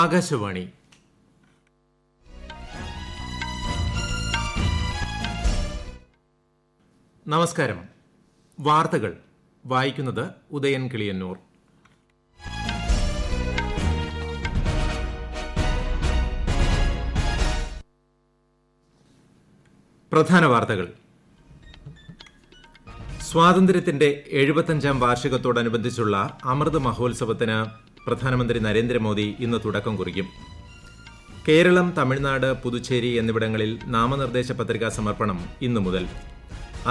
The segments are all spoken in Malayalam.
ആകാശവാണി നമസ്കാരം വാർത്തകൾ വായിക്കുന്നത് ഉദയൻ കിളിയന്നൂർ പ്രധാന വാർത്തകൾ സ്വാതന്ത്ര്യത്തിന്റെ എഴുപത്തഞ്ചാം വാർഷികത്തോടനുബന്ധിച്ചുള്ള അമൃത് മഹോത്സവത്തിന് പ്രധാനമന്ത്രി നരേന്ദ്രമോദി ഇന്ന് തുടക്കം കുറിക്കും കേരളം തമിഴ്നാട് പുതുച്ചേരി എന്നിവിടങ്ങളിൽ നാമനിർദ്ദേശ പത്രികാ സമർപ്പണം ഇന്നു മുതൽ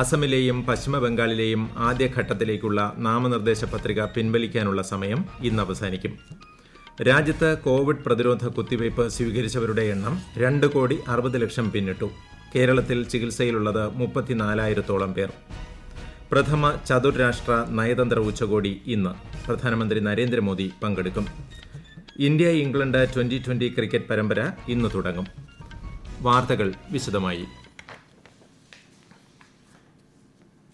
അസമിലെയും പശ്ചിമബംഗാളിലെയും ആദ്യഘട്ടത്തിലേക്കുള്ള നാമനിർദ്ദേശ പത്രിക പിൻവലിക്കാനുള്ള സമയം ഇന്ന് അവസാനിക്കും രാജ്യത്ത് കോവിഡ് പ്രതിരോധ കുത്തിവയ്പ് സ്വീകരിച്ചവരുടെ എണ്ണം രണ്ട് കോടി അറുപത് ലക്ഷം പിന്നിട്ടു കേരളത്തിൽ ചികിത്സയിലുള്ളത് മുപ്പത്തിനാലായിരത്തോളം പേർ പ്രഥമ ചതുർരാഷ്ട്ര നയതന്ത്ര ഉച്ചകോടി ഇന്ന് പ്രധാനമന്ത്രി നരേന്ദ്രമോദി പങ്കെടുക്കും India England twenty twenty cricket പരമ്പര ഇന്ന് തുടങ്ങും വാർത്തകൾ വിശദമായി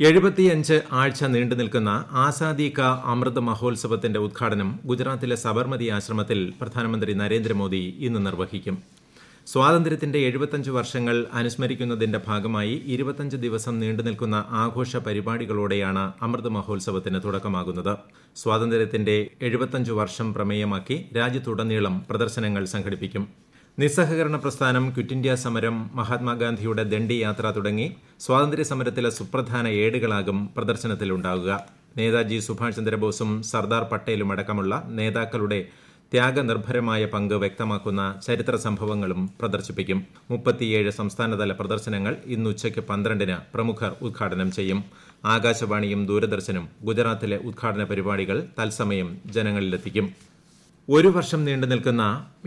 എഴുപത്തിയഞ്ച് ആഴ്ച നീണ്ടുനിൽക്കുന്ന ആസാദി കാ അമൃത് മഹോത്സവത്തിന്റെ ഉദ്ഘാടനം ഗുജറാത്തിലെ സബർമതി ആശ്രമത്തിൽ പ്രധാനമന്ത്രി നരേന്ദ്രമോദി ഇന്ന് നിർവഹിക്കും സ്വാതന്ത്ര്യത്തിന്റെ എഴുപത്തഞ്ച് വർഷങ്ങൾ അനുസ്മരിക്കുന്നതിന്റെ ഭാഗമായി ഇരുപത്തഞ്ച് ദിവസം നീണ്ടുനിൽക്കുന്ന ആഘോഷ പരിപാടികളോടെയാണ് അമൃത് മഹോത്സവത്തിന് തുടക്കമാകുന്നത് സ്വാതന്ത്ര്യത്തിന്റെ എഴുപത്തഞ്ച് വർഷം പ്രമേയമാക്കി രാജ്യത്തുടനീളം പ്രദർശനങ്ങൾ സംഘടിപ്പിക്കും നിസ്സഹകരണ പ്രസ്ഥാനം ക്വിറ്റ് ഇന്ത്യ സമരം മഹാത്മാഗാന്ധിയുടെ ദണ്ഡി യാത്ര തുടങ്ങി സ്വാതന്ത്ര്യ സമരത്തിലെ സുപ്രധാന ഏടുകളാകും പ്രദർശനത്തിലുണ്ടാകുക നേതാജി സുഭാഷ് ചന്ദ്രബോസും സർദാർ പട്ടേലും അടക്കമുള്ള നേതാക്കളുടെ ത്യാഗനിർഭരമായ പങ്ക് വ്യക്തമാക്കുന്ന ചരിത്ര സംഭവങ്ങളും പ്രദർശിപ്പിക്കും മുപ്പത്തിയേഴ് സംസ്ഥാനതല പ്രദർശനങ്ങൾ ഇന്ന് ഉച്ചയ്ക്ക് പന്ത്രണ്ടിന് പ്രമുഖർ ഉദ്ഘാടനം ചെയ്യും ആകാശവാണിയും ദൂരദർശനും ഗുജറാത്തിലെ ഉദ്ഘാടന പരിപാടികൾ തത്സമയം ജനങ്ങളിലെത്തിക്കും ഒരു വർഷം നീണ്ടു നിൽക്കുന്ന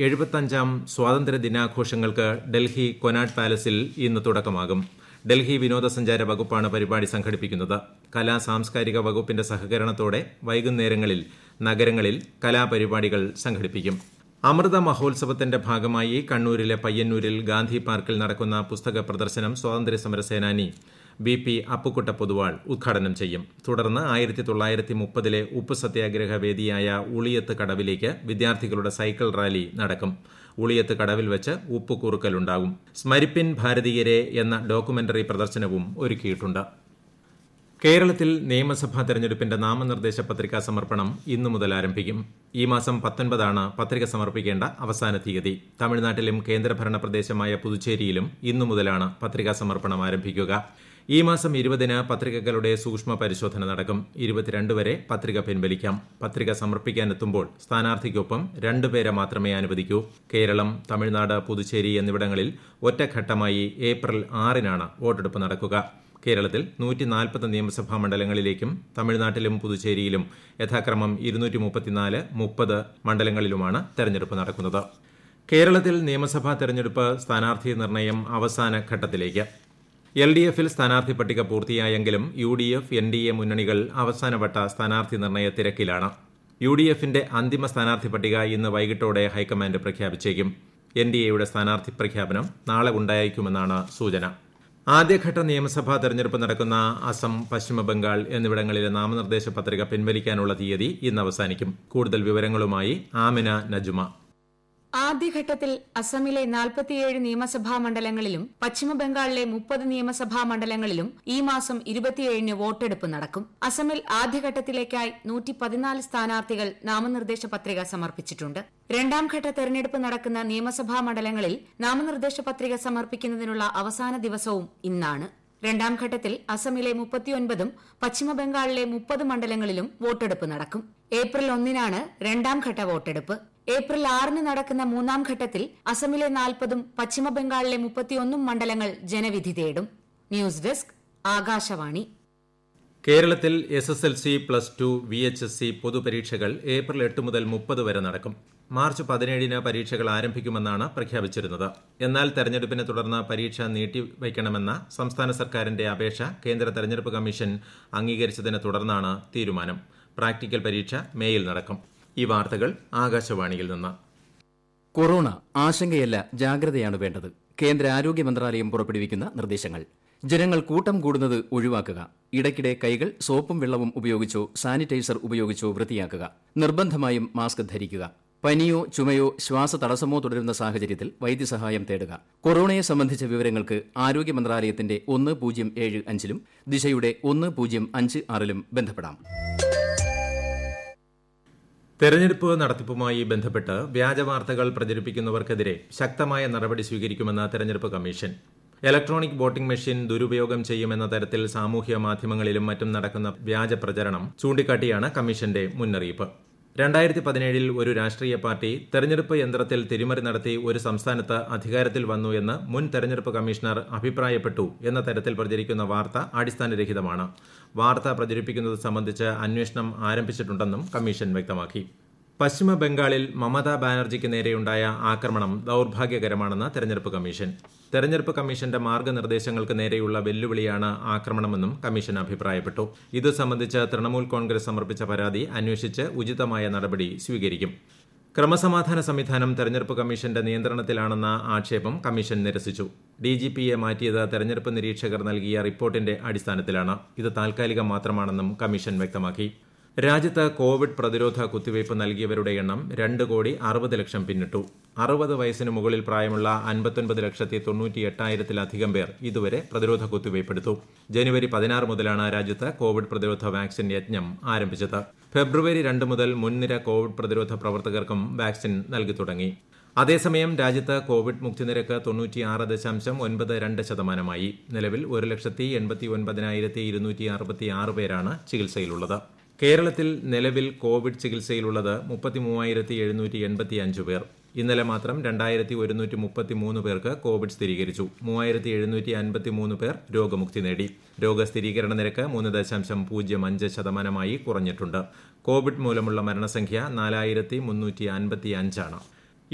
എഴുപത്തഞ്ചാം സ്വാതന്ത്ര്യ ദിനാഘോഷങ്ങൾക്ക് ഡൽഹി കൊനാട്ട് പാലസിൽ ഇന്ന് തുടക്കമാകും ഡൽഹി വിനോദസഞ്ചാര വകുപ്പാണ് പരിപാടി സംഘടിപ്പിക്കുന്നത് കലാ സാംസ്കാരിക വകുപ്പിന്റെ സഹകരണത്തോടെ വൈകുന്നേരങ്ങളിൽ നഗരങ്ങളിൽ കലാപരിപാടികൾ സംഘടിപ്പിക്കും അമൃത മഹോത്സവത്തിന്റെ ഭാഗമായി കണ്ണൂരിലെ പയ്യന്നൂരിൽ ഗാന്ധി പാർക്കിൽ നടക്കുന്ന പുസ്തക പ്രദർശനം സ്വാതന്ത്ര്യസമര സേനാനി ബി പി അപ്പുക്കുട്ട പൊതുവാൾ ഉദ്ഘാടനം ചെയ്യും തുടർന്ന് ആയിരത്തി തൊള്ളായിരത്തി മുപ്പതിലെ ഉപ്പ് സത്യാഗ്രഹ വേദിയായ ഉളിയത്ത് കടവിലേക്ക് വിദ്യാർത്ഥികളുടെ സൈക്കിൾ റാലി നടക്കും ഉളിയത്ത് കടവിൽ വെച്ച് ഉപ്പുകുറുക്കലുണ്ടാകും സ്മരിപ്പിൻ ഭാരതീയരെ എന്ന ഡോക്യുമെന്ററി പ്രദർശനവും ഒരുക്കിയിട്ടുണ്ട് കേരളത്തിൽ നിയമസഭാ തെരഞ്ഞെടുപ്പിന്റെ നാമനിർദ്ദേശ പത്രികാ സമർപ്പണം ഇന്നു മുതൽ ആരംഭിക്കും ഈ മാസം പത്തൊൻപതാണ് പത്രിക സമർപ്പിക്കേണ്ട അവസാന തീയതി തമിഴ്നാട്ടിലും കേന്ദ്രഭരണ പ്രദേശമായ പുതുച്ചേരിയിലും ഇന്നു മുതലാണ് പത്രികാ സമർപ്പണം ആരംഭിക്കുക ഈ മാസം ഇരുപതിന് പത്രികകളുടെ സൂക്ഷ്മ പരിശോധന നടക്കും ഇരുപത്തിരണ്ട് വരെ പത്രിക പിൻവലിക്കാം പത്രിക സമർപ്പിക്കാനെത്തുമ്പോൾ സ്ഥാനാർത്ഥിക്കൊപ്പം രണ്ടുപേരെ മാത്രമേ അനുവദിക്കൂ കേരളം തമിഴ്നാട് പുതുച്ചേരി എന്നിവിടങ്ങളിൽ ഒറ്റഘട്ടമായി ഏപ്രിൽ ആറിനാണ് വോട്ടെടുപ്പ് നടക്കുക കേരളത്തിൽ നൂറ്റി നിയമസഭാ മണ്ഡലങ്ങളിലേക്കും തമിഴ്നാട്ടിലും പുതുച്ചേരിയിലും യഥാക്രമം ഇരുന്നൂറ്റി മുപ്പത്തിനാല് മുപ്പത് മണ്ഡലങ്ങളിലുമാണ് തെരഞ്ഞെടുപ്പ് നടക്കുന്നത് കേരളത്തിൽ നിയമസഭാ തെരഞ്ഞെടുപ്പ് സ്ഥാനാർത്ഥി നിർണയം അവസാന ഘട്ടത്തിലേക്ക് എൽ ഡി എഫിൽ സ്ഥാനാർത്ഥി പട്ടിക പൂർത്തിയായെങ്കിലും U D F N D A മുന്നണികൾ അവസാനവട്ട സ്ഥാനാർത്ഥി നിർണയ തിരക്കിലാണ് യു ഡി എഫിന്റെ അന്തിമ സ്ഥാനാർത്ഥി പട്ടിക ഇന്ന് വൈകിട്ടോടെ ഹൈക്കമാൻഡ് പ്രഖ്യാപിച്ചേക്കും എൻ ഡി എയുടെ സ്ഥാനാർത്ഥി പ്രഖ്യാപനം നാളെ ഉണ്ടായേക്കുമെന്നാണ് സൂചന ആദ്യഘട്ട നിയമസഭാ തെരഞ്ഞെടുപ്പ് നടക്കുന്ന അസം പശ്ചിമബംഗാൾ എന്നിവിടങ്ങളിലെ നാമനിർദ്ദേശ പത്രിക പിൻവലിക്കാനുള്ള തീയതി ഇന്ന് അവസാനിക്കും കൂടുതൽ വിവരങ്ങളുമായി ആമിന നജുമ ആദ്യഘട്ടത്തിൽ അസമിലെ നാൽപ്പത്തിയേഴ് നിയമസഭാ മണ്ഡലങ്ങളിലും പശ്ചിമബംഗാളിലെ മുപ്പത് നിയമസഭാ മണ്ഡലങ്ങളിലും ഈ മാസം ഇരുപത്തിയേഴിന് വോട്ടെടുപ്പ് നടക്കും അസമിൽ ആദ്യഘട്ടത്തിലേക്കായി നൂറ്റി പതിനാല് സ്ഥാനാർത്ഥികൾ നാമനിർദ്ദേശ പത്രിക സമർപ്പിച്ചിട്ടുണ്ട് രണ്ടാംഘട്ട തെരഞ്ഞെടുപ്പ് നടക്കുന്ന നിയമസഭാ മണ്ഡലങ്ങളിൽ നാമനിർദ്ദേശ പത്രിക സമർപ്പിക്കുന്നതിനുള്ള അവസാന ദിവസവും ഇന്നാണ് രണ്ടാം ഘട്ടത്തിൽ അസമിലെ മുപ്പത്തിയൊൻപതും പശ്ചിമബംഗാളിലെ മുപ്പത് മണ്ഡലങ്ങളിലും വോട്ടെടുപ്പ് നടക്കും ഏപ്രിൽ ഒന്നിനാണ് രണ്ടാം ഘട്ട വോട്ടെടുപ്പ് ഏപ്രിൽ ആറിന് നടക്കുന്ന മൂന്നാം ഘട്ടത്തിൽ അസമിലെ നാൽപ്പതും പശ്ചിമബംഗാളിലെ മുപ്പത്തിയൊന്നും മണ്ഡലങ്ങൾ ജനവിധി തേടും ന്യൂസ് ഡെസ്ക് ആകാശവാണി കേരളത്തിൽ S S L C plus two V H S C പൊതുപരീക്ഷകൾ ഏപ്രിൽ എട്ട് മുതൽ മുപ്പത് വരെ നടക്കും മാർച്ച് പതിനേഴിന് പരീക്ഷകൾ ആരംഭിക്കുമെന്നാണ് പ്രഖ്യാപിച്ചിരുന്നത് എന്നാൽ തെരഞ്ഞെടുപ്പിനെ തുടർന്ന് പരീക്ഷ നീട്ടിവയ്ക്കണമെന്ന സംസ്ഥാന സർക്കാരിന്റെ അപേക്ഷ കേന്ദ്ര തെരഞ്ഞെടുപ്പ് കമ്മീഷൻ അംഗീകരിച്ചതിനെ തുടർന്നാണ് തീരുമാനം പ്രാക്ടിക്കൽ പരീക്ഷ മേയിൽ നടക്കും ഈ വാർത്തകൾ ആകാശവാണിയിൽ നിന്ന് കൊറോണ ആശങ്കയല്ല ജാഗ്രതയാണ് വേണ്ടത് കേന്ദ്ര ആരോഗ്യ മന്ത്രാലയം പുറപ്പെടുവിക്കുന്ന നിർദ്ദേശങ്ങൾ ജനങ്ങൾ കൂട്ടം കൂടുന്നത് ഒഴിവാക്കുക ഇടയ്ക്കിടെ കൈകൾ സോപ്പും വെള്ളവും ഉപയോഗിച്ചോ സാനിറ്റൈസർ ഉപയോഗിച്ചോ വൃത്തിയാക്കുക നിർബന്ധമായും മാസ്ക് ധരിക്കുക പനിയോ ചുമയോ തടസ്സമോ തുടരുന്ന സാഹചര്യത്തിൽ വൈദ്യസഹായം തേടുക കൊറോണയെ സംബന്ധിച്ച വിവരങ്ങൾക്ക് ആരോഗ്യ മന്ത്രാലയത്തിന്റെ ഒന്ന് പൂജ്യം ഏഴ് അഞ്ചിലും ദിശയുടെ ഒന്ന് പൂജ്യം അഞ്ച് ആറിലും ബന്ധപ്പെടാം തെരഞ്ഞെടുപ്പ് നടത്തിപ്പുമായി ബന്ധപ്പെട്ട് വ്യാജ വാർത്തകൾ പ്രചരിപ്പിക്കുന്നവർക്കെതിരെ ശക്തമായ നടപടി സ്വീകരിക്കുമെന്ന് തെരഞ്ഞെടുപ്പ് കമ്മീഷൻ ഇലക്ട്രോണിക് വോട്ടിംഗ് മെഷീൻ ദുരുപയോഗം ചെയ്യുമെന്ന തരത്തിൽ സാമൂഹ്യ മാധ്യമങ്ങളിലും മറ്റും നടക്കുന്ന വ്യാജ പ്രചരണം ചൂണ്ടിക്കാട്ടിയാണ് കമ്മീഷന്റെ മുന്നറിയിപ്പ് രണ്ടായിരത്തി പതിനേഴിൽ ഒരു രാഷ്ട്രീയ പാർട്ടി തെരഞ്ഞെടുപ്പ് യന്ത്രത്തിൽ തിരിമറി നടത്തി ഒരു സംസ്ഥാനത്ത് അധികാരത്തിൽ വന്നു എന്ന് മുൻ തെരഞ്ഞെടുപ്പ് കമ്മീഷണർ അഭിപ്രായപ്പെട്ടു എന്ന തരത്തിൽ പ്രചരിക്കുന്ന വാർത്ത അടിസ്ഥാനരഹിതമാണ് വാർത്ത പ്രചരിപ്പിക്കുന്നത് സംബന്ധിച്ച് അന്വേഷണം ആരംഭിച്ചിട്ടുണ്ടെന്നും കമ്മീഷൻ വ്യക്തമാക്കി പശ്ചിമ ബംഗാളിൽ മമതാ ബാനർജിക്ക് നേരെയുണ്ടായ ആക്രമണം ദൌർഭാഗ്യകരമാണെന്ന് തെരഞ്ഞെടുപ്പ് കമ്മീഷൻ തെരഞ്ഞെടുപ്പ് കമ്മീഷന്റെ മാർഗനിർദ്ദേശങ്ങൾക്ക് നേരെയുള്ള വെല്ലുവിളിയാണ് ആക്രമണമെന്നും കമ്മീഷൻ അഭിപ്രായപ്പെട്ടു ഇത് സംബന്ധിച്ച് തൃണമൂൽ കോൺഗ്രസ് സമർപ്പിച്ച പരാതി അന്വേഷിച്ച് ഉചിതമായ നടപടി സ്വീകരിക്കും ക്രമസമാധാന സംവിധാനം തെരഞ്ഞെടുപ്പ് കമ്മീഷന്റെ നിയന്ത്രണത്തിലാണെന്ന ആക്ഷേപം കമ്മീഷൻ നിരസിച്ചു ഡി ജി പിയെ മാറ്റിയത് തെരഞ്ഞെടുപ്പ് നിരീക്ഷകർ നൽകിയ റിപ്പോർട്ടിന്റെ അടിസ്ഥാനത്തിലാണ് ഇത് താൽക്കാലികം മാത്രമാണെന്നും കമ്മീഷൻ വ്യക്തമാക്കി രാജ്യത്ത് കോവിഡ് പ്രതിരോധ കുത്തിവയ്പ് നൽകിയവരുടെ എണ്ണം രണ്ട് കോടി അറുപത് ലക്ഷം പിന്നിട്ടു അറുപത് വയസ്സിന് മുകളിൽ പ്രായമുള്ള അൻപത്തൊൻപത് ലക്ഷത്തി തൊണ്ണൂറ്റി എട്ടായിരത്തിലധികം പേർ ഇതുവരെ പ്രതിരോധ കുത്തിവയ്പ്പെടുത്തു ജനുവരി പതിനാറ് മുതലാണ് രാജ്യത്ത് കോവിഡ് പ്രതിരോധ വാക്സിൻ യജ്ഞം ആരംഭിച്ചത് ഫെബ്രുവരി രണ്ട് മുതൽ മുൻനിര കോവിഡ് പ്രതിരോധ പ്രവർത്തകർക്കും വാക്സിൻ നൽകി തുടങ്ങി അതേസമയം രാജ്യത്ത് കോവിഡ് മുക്തി നിരക്ക് തൊണ്ണൂറ്റിയാറ് ദശാംശം ഒൻപത് രണ്ട് ശതമാനമായി നിലവിൽ ഒരു ലക്ഷത്തി എൺപത്തി ഒൻപതിനായിരത്തി ഇരുന്നൂറ്റി അറുപത്തി ആറ് പേരാണ് ചികിത്സയിലുള്ളത് കേരളത്തിൽ നിലവിൽ കോവിഡ് ചികിത്സയിലുള്ളത് മുപ്പത്തിമൂവായിരത്തി എഴുന്നൂറ്റി എൺപത്തി അഞ്ച് പേർ ഇന്നലെ മാത്രം രണ്ടായിരത്തി ഒരുന്നൂറ്റി മുപ്പത്തി മൂന്ന് പേർക്ക് കോവിഡ് സ്ഥിരീകരിച്ചു മൂവായിരത്തി എഴുന്നൂറ്റി അൻപത്തി മൂന്ന് പേർ രോഗമുക്തി നേടി രോഗസ്ഥിരീകരണ നിരക്ക് മൂന്ന് ദശാംശം പൂജ്യം അഞ്ച് ശതമാനമായി കുറഞ്ഞിട്ടുണ്ട് കോവിഡ് മൂലമുള്ള മരണസംഖ്യ നാലായിരത്തി മുന്നൂറ്റി അൻപത്തി അഞ്ചാണ്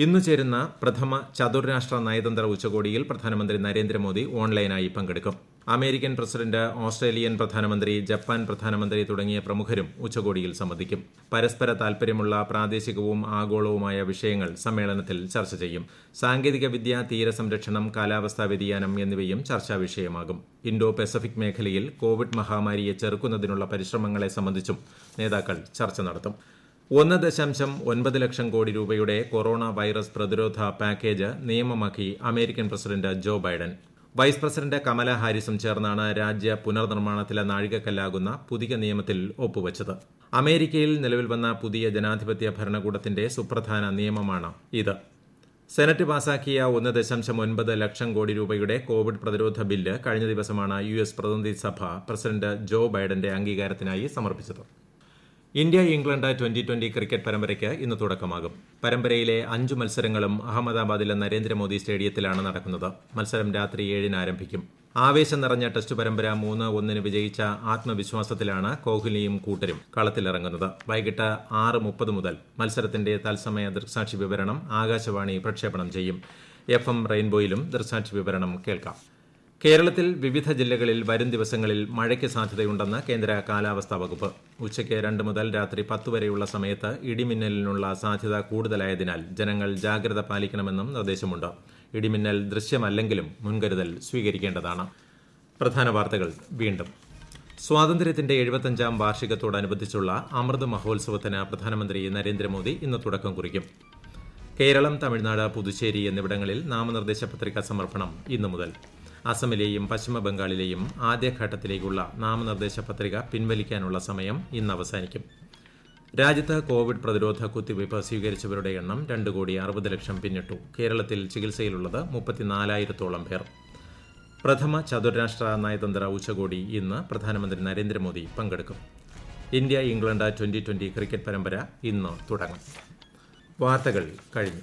ഇന്ന് ചേരുന്ന പ്രഥമ ചതുർരാഷ്ട്ര നയതന്ത്ര ഉച്ചകോടിയിൽ പ്രധാനമന്ത്രി നരേന്ദ്രമോദി ഓൺലൈനായി പങ്കെടുക്കും അമേരിക്കൻ പ്രസിഡന്റ് ഓസ്ട്രേലിയൻ പ്രധാനമന്ത്രി ജപ്പാൻ പ്രധാനമന്ത്രി തുടങ്ങിയ പ്രമുഖരും ഉച്ചകോടിയിൽ സംബന്ധിക്കും പരസ്പര താൽപര്യമുള്ള പ്രാദേശികവും ആഗോളവുമായ വിഷയങ്ങൾ സമ്മേളനത്തിൽ ചർച്ച ചെയ്യും സാങ്കേതികവിദ്യ തീരസംരക്ഷണം കാലാവസ്ഥാ വ്യതിയാനം എന്നിവയും ചർച്ചാ വിഷയമാകും ഇൻഡോ പസഫിക് മേഖലയിൽ കോവിഡ് മഹാമാരിയെ ചെറുക്കുന്നതിനുള്ള പരിശ്രമങ്ങളെ സംബന്ധിച്ചും നേതാക്കൾ ചർച്ച നടത്തും ഒന്ന് ദശാംശം ഒൻപത് ലക്ഷം കോടി രൂപയുടെ കൊറോണ വൈറസ് പ്രതിരോധ പാക്കേജ് നിയമമാക്കി American president Joe Biden vice president Kamala ഹാരിസും ചേർന്നാണ് രാജ്യ പുനർനിർമ്മാണത്തിലെ നാഴികക്കല്ലാകുന്ന പുതിയ നിയമത്തിൽ ഒപ്പുവച്ചത് അമേരിക്കയിൽ നിലവിൽ വന്ന പുതിയ ജനാധിപത്യ ഭരണകൂടത്തിന്റെ സുപ്രധാന നിയമമാണ് ഇത് സെനറ്റ് പാസാക്കിയ ഒന്ന് ദശാംശം ഒൻപത് ലക്ഷം കോടി രൂപയുടെ കോവിഡ് പ്രതിരോധ ബില്ല് കഴിഞ്ഞ ദിവസമാണ് യു എസ് പ്രതിനിധി സഭ പ്രസിഡന്റ് ജോ ബൈഡന്റെ അംഗീകാരത്തിനായി സമർപ്പിച്ചത് India England twenty twenty cricket പരമ്പരയ്ക്ക് ഇന്ന് തുടക്കമാകും പരമ്പരയിലെ അഞ്ച് മത്സരങ്ങളും അഹമ്മദാബാദിലെ നരേന്ദ്രമോദി സ്റ്റേഡിയത്തിലാണ് നടക്കുന്നത് മത്സരം രാത്രി ഏഴിന് ആരംഭിക്കും ആവേശം നിറഞ്ഞ ടെസ്റ്റ് പരമ്പര മൂന്ന് ഒന്നിന് വിജയിച്ച ആത്മവിശ്വാസത്തിലാണ് കോഹ്ലിയും കൂട്ടരും കളത്തിലിറങ്ങുന്നത് വൈകിട്ട് ആറ് മുപ്പത് മുതൽ മത്സരത്തിന്റെ തത്സമയ ദൃക്സാക്ഷി വിവരണം ആകാശവാണി പ്രക്ഷേപണം ചെയ്യും എഫ് എം റെയിൻബോയിലും ദൃക്സാക്ഷി വിവരണം കേൾക്കാം കേരളത്തിൽ വിവിധ ജില്ലകളിൽ വരും ദിവസങ്ങളിൽ മഴയ്ക്ക് സാധ്യതയുണ്ടെന്ന് കേന്ദ്ര കാലാവസ്ഥാ വകുപ്പ് ഉച്ചയ്ക്ക് രണ്ട് മുതൽ രാത്രി പത്ത് വരെയുള്ള സമയത്ത് ഇടിമിന്നലിനുള്ള സാധ്യത കൂടുതലായതിനാൽ ജനങ്ങൾ ജാഗ്രത പാലിക്കണമെന്നും നിർദ്ദേശമുണ്ട് ഇടിമിന്നൽ ദൃശ്യമല്ലെങ്കിലും മുൻകരുതൽ സ്വീകരിക്കേണ്ടതാണ് പ്രധാന വാർത്തകൾ വീണ്ടും സ്വാതന്ത്ര്യത്തിന്റെ എഴുപത്തഞ്ചാം വാർഷികത്തോടനുബന്ധിച്ചുള്ള അമൃത് മഹോത്സവത്തിന് പ്രധാനമന്ത്രി നരേന്ദ്രമോദി ഇന്ന് തുടക്കം കുറിക്കും കേരളം തമിഴ്നാട് പുതുച്ചേരി എന്നിവിടങ്ങളിൽ നാമനിർദ്ദേശ പത്രികാ സമർപ്പണം ഇന്നു മുതൽ അസമിലെയും പശ്ചിമ ബംഗാളിലെയും ആദ്യഘട്ടത്തിലേക്കുള്ള നാമനിർദ്ദേശ പത്രിക പിൻവലിക്കാനുള്ള സമയം ഇന്ന് അവസാനിക്കും രാജ്യത്ത് കോവിഡ് പ്രതിരോധ കുത്തിവയ്പ് സ്വീകരിച്ചവരുടെ എണ്ണം രണ്ട് കോടി അറുപത് ലക്ഷം പിന്നിട്ടു കേരളത്തിൽ ചികിത്സയിലുള്ളത് മുപ്പത്തിനാലായിരത്തോളം പേർ പ്രഥമ ചതുരാഷ്ട്ര നയതന്ത്ര ഉച്ചകോടി ഇന്ന് പ്രധാനമന്ത്രി നരേന്ദ്രമോദി പങ്കെടുക്കും India England twenty twenty cricket പരമ്പര ഇന്ന് തുടങ്ങും വാർത്തകൾ കഴിഞ്ഞു